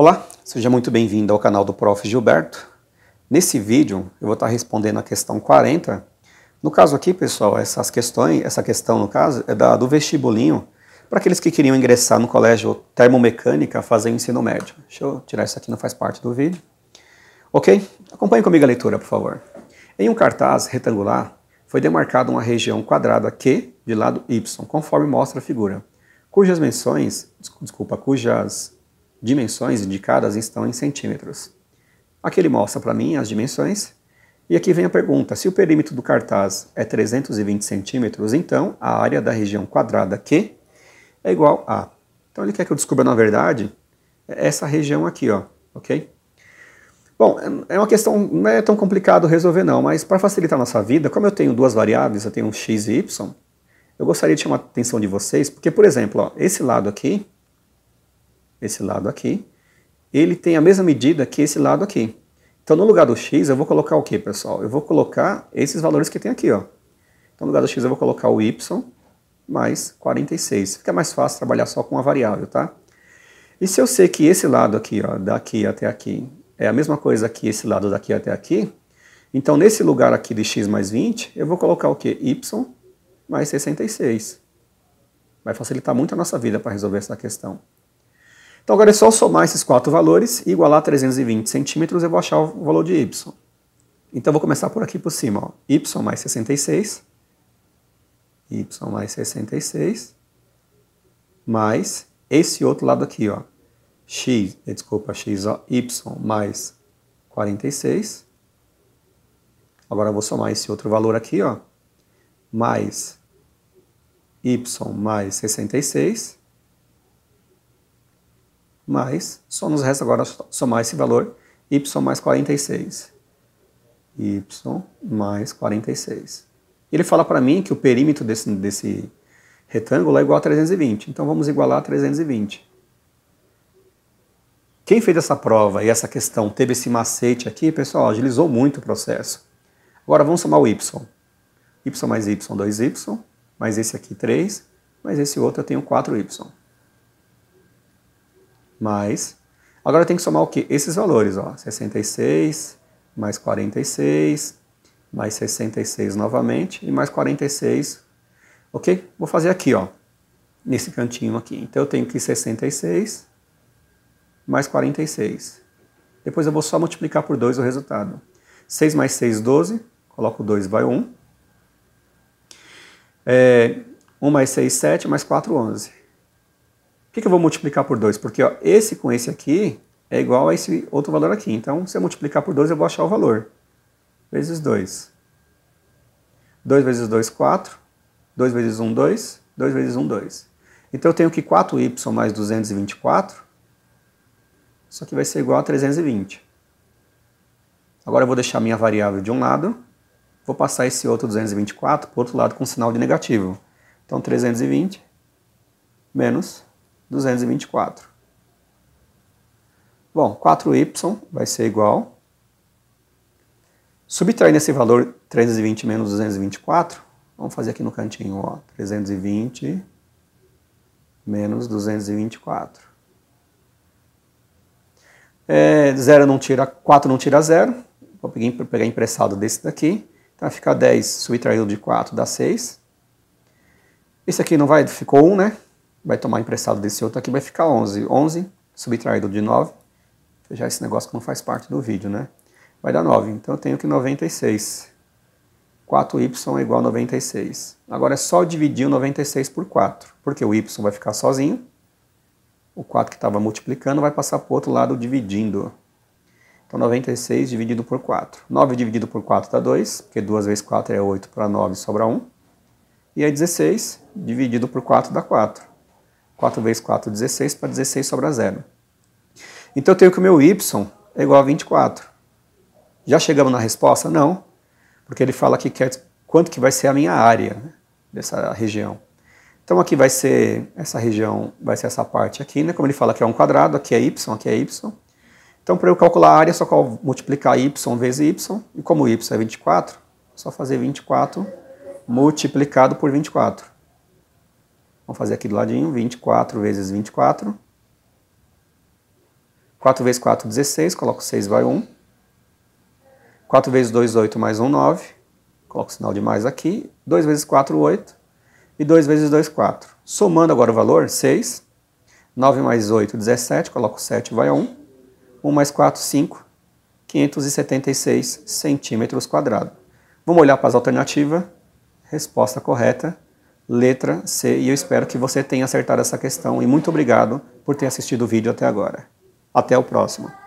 Olá, seja muito bem-vindo ao canal do Prof. Gilberto. Nesse vídeo eu vou estar respondendo a questão 40. No caso aqui, pessoal, essas questões, essa questão no caso é da, do vestibulinho para aqueles que queriam ingressar no colégio termomecânica fazer ensino médio. Deixa eu tirar isso aqui, não faz parte do vídeo. Ok? Acompanhe comigo a leitura, por favor. Em um cartaz retangular foi demarcada uma região quadrada Q de lado Y, conforme mostra a figura, cujas menções, desculpa, cujas dimensões indicadas estão em centímetros. Aqui ele mostra para mim as dimensões. E aqui vem a pergunta: se o perímetro do cartaz é 320 centímetros, então a área da região quadrada Q é igual a. Então ele quer que eu descubra, na verdade, essa região aqui, ó, ok? Bom, é uma questão, não é tão complicado resolver não, mas para facilitar a nossa vida, como eu tenho duas variáveis, eu tenho x e y, eu gostaria de chamar a atenção de vocês, porque, por exemplo, ó, esse lado aqui esse lado aqui, ele tem a mesma medida que esse lado aqui. Então, no lugar do x, eu vou colocar o que, pessoal? Eu vou colocar esses valores que tem aqui, ó. Então, no lugar do x, eu vou colocar o y mais 46. Fica mais fácil trabalhar só com uma variável, tá? E se eu sei que esse lado aqui, ó, daqui até aqui, é a mesma coisa que esse lado daqui até aqui, então nesse lugar aqui de x mais 20, eu vou colocar o que? y mais 66. Vai facilitar muito a nossa vida para resolver essa questão. Então agora é só somar esses quatro valores e igualar 320 centímetros, eu vou achar o valor de y. Então eu vou começar por aqui por cima, ó. y mais 66, y mais 66, mais esse outro lado aqui, ó, x, eh, desculpa, x, ó, y mais 46. Agora eu vou somar esse outro valor aqui, ó, mais y mais 66, mas só nos resta agora somar esse valor, y mais 46. y mais 46. Ele fala para mim que o perímetro desse, desse retângulo é igual a 320. Então vamos igualar a 320. Quem fez essa prova e essa questão teve esse macete aqui, pessoal, agilizou muito o processo. Agora vamos somar o y. y mais y, 2y, mais esse aqui, 3, mais esse outro eu tenho 4y mais. Agora tem que somar o quê? Esses valores, ó, 66 mais 46 mais 66 novamente e mais 46, ok? Vou fazer aqui, ó, nesse cantinho aqui. Então eu tenho que 66 mais 46. Depois eu vou só multiplicar por 2 o resultado. 6 mais 6, 12. Coloco 2, vai 1. É, 1 mais 6, 7, mais 4, 11. O que, que eu vou multiplicar por 2? Porque ó, esse com esse aqui é igual a esse outro valor aqui. Então, se eu multiplicar por 2, eu vou achar o valor. Vezes 2. 2 vezes 2, 4. 2 vezes 1, 2. 2 vezes 1, 2. Então, eu tenho que 4y mais 224, isso aqui vai ser igual a 320. Agora eu vou deixar a minha variável de um lado, vou passar esse outro 224 para o outro lado com sinal de negativo. Então, 320 menos 224. Bom, 4y vai ser igual. Subtraindo esse valor 320 menos 224, vamos fazer aqui no cantinho, ó, 320 menos 224. É, 0 não tira, 4 não tira 0, vou pegar emprestado desse daqui, então vai ficar 10 subtraído de 4 dá 6. Esse aqui não vai, ficou 1, né? vai tomar emprestado desse outro aqui, vai ficar 11. 11 subtraído de 9, já esse negócio que não faz parte do vídeo, né? Vai dar 9, então eu tenho que 96. 4y é igual a 96. Agora é só dividir o 96 por 4, porque o y vai ficar sozinho, o 4 que estava multiplicando vai passar para o outro lado dividindo. Então 96 dividido por 4. 9 dividido por 4 dá 2, porque 2 vezes 4 é 8, para 9 sobra 1. E aí 16 dividido por 4 dá 4. 4 vezes 4, 16, para 16 sobra zero. Então eu tenho que o meu y é igual a 24. Já chegamos na resposta? Não, porque ele fala que quer quanto que vai ser a minha área né, dessa região. Então aqui vai ser essa região, vai ser essa parte aqui, né? Como ele fala que é um quadrado, aqui é y, aqui é y. Então para eu calcular a área, é só multiplicar y vezes y, e como y é 24, é só fazer 24 multiplicado por 24. Vamos fazer aqui do ladinho, 24 vezes 24. 4 vezes 4, 16, coloco 6, vai 1. 4 vezes 2, 8, mais 1, 9. Coloco o sinal de mais aqui. 2 vezes 4, 8. E 2 vezes 2, 4. Somando agora o valor, 6. 9 mais 8, 17. Coloco 7, vai 1. 1 mais 4, 5. 576 centímetros quadrados. Vamos olhar para as alternativas. Resposta correta, letra C, e eu espero que você tenha acertado essa questão. E muito obrigado por ter assistido o vídeo até agora. Até o próximo.